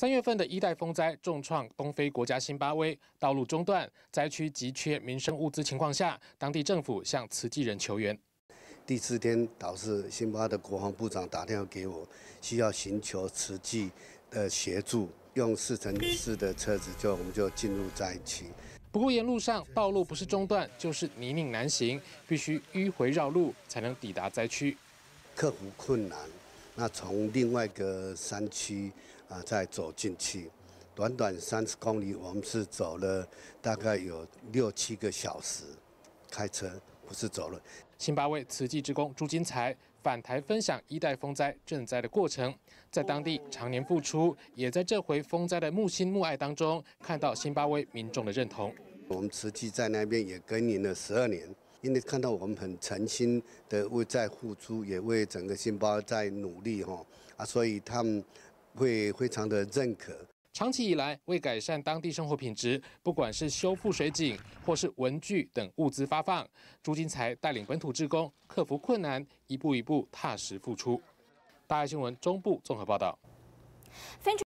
三月份的一代风灾重创东非国家新巴威，道路中断，灾区急缺民生物资情况下，当地政府向慈济人求援。第四天，导致新巴的国防部长打电话给我，需要寻求慈济的协助。用四乘四的车子就我们就进入灾区。不过沿路上道路不是中断，就是泥泞难行，必须迂回绕路才能抵达灾区。克服困难，那从另外一个山区。啊，再走进去，短短三十公里，我们是走了大概有六七个小时，开车不是走了。新巴位慈济职工朱金才返台分享一代风灾赈灾的过程，在当地常年付出，也在这回风灾的木心木爱当中，看到新巴位民众的认同。我们慈济在那边也耕耘了十二年，因为看到我们很诚心的为在付出，也为整个新巴在努力哈，啊，所以他们。会非常的认可。长期以来，为改善当地生活品质，不管是修复水井，或是文具等物资发放，朱金才带领本土职工克服困难，一步一步踏实付出。大爱新闻中部综合报道。